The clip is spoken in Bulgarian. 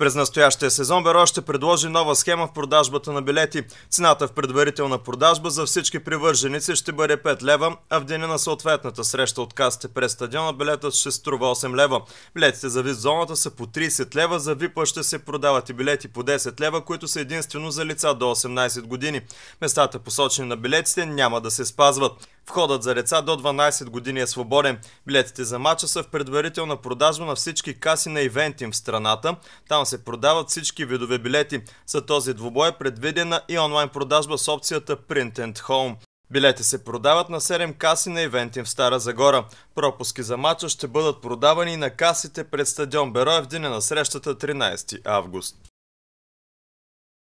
През настоящия сезон Беро ще предложи нова схема в продажбата на билети. Цената в предварителна продажба за всички привърженици ще бъде 5 лева, а в деня на съответната среща от касте през стадиона билетът ще струва 8 лева. Билетите за вид зоната са по 30 лева, за випа ще се продават и билети по 10 лева, които са единствено за лица до 18 години. Местата посочени на билетите няма да се спазват. Входът за деца до 12 години е свободен. Билетите за мача са в предварителна продажба на всички каси на Ивентим в страната. Там се продават всички видове билети. За този двубой е предвидена и онлайн продажба с опцията Print and Home. Билети се продават на 7 каси на Ивентим в Стара Загора. Пропуски за мача ще бъдат продавани на касите пред стадион Бероев в деня на срещата 13 август.